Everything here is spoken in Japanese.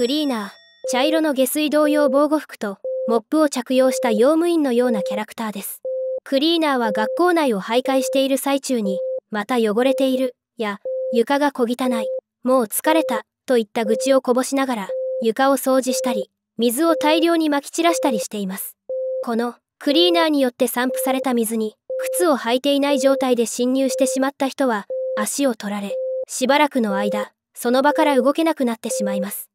クリーナー茶色の下水道用防護服とモップを着用した用務員のようなキャラクターですクリーナーは学校内を徘徊している最中にまた汚れているや床が小汚いもう疲れたといった愚痴をこぼしながら床を掃除したり水を大量にまき散らしたりしていますこのクリーナーによって散布された水に靴を履いていない状態で侵入してしまった人は足を取られしばらくの間その場から動けなくなってしまいます